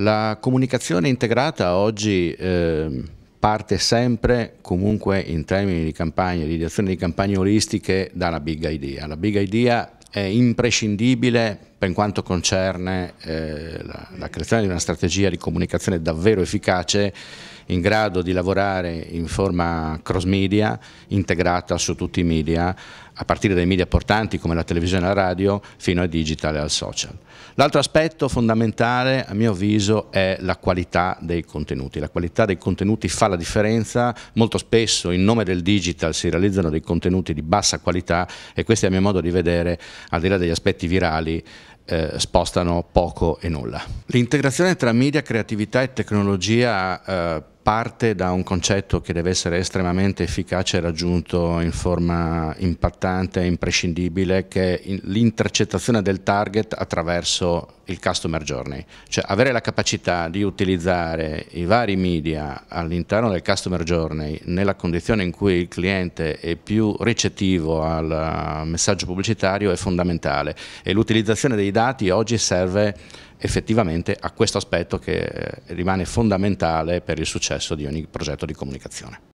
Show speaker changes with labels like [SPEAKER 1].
[SPEAKER 1] La comunicazione integrata oggi eh, parte sempre, comunque in termini di campagne, di azioni di campagne olistiche, dalla big idea. La big idea è imprescindibile per quanto concerne eh, la, la creazione di una strategia di comunicazione davvero efficace in grado di lavorare in forma cross media, integrata su tutti i media, a partire dai media portanti come la televisione e la radio, fino al digital e al social. L'altro aspetto fondamentale, a mio avviso, è la qualità dei contenuti. La qualità dei contenuti fa la differenza, molto spesso in nome del digital si realizzano dei contenuti di bassa qualità e questi a mio modo di vedere, al di là degli aspetti virali, eh, spostano poco e nulla. L'integrazione tra media, creatività e tecnologia eh, parte da un concetto che deve essere estremamente efficace e raggiunto in forma impattante e imprescindibile, che è l'intercettazione del target attraverso il customer journey, cioè avere la capacità di utilizzare i vari media all'interno del customer journey nella condizione in cui il cliente è più ricettivo al eh, messaggio pubblicitario è fondamentale e l'utilizzazione dei dati oggi serve effettivamente a questo aspetto che eh, rimane fondamentale per il successo di ogni progetto di comunicazione.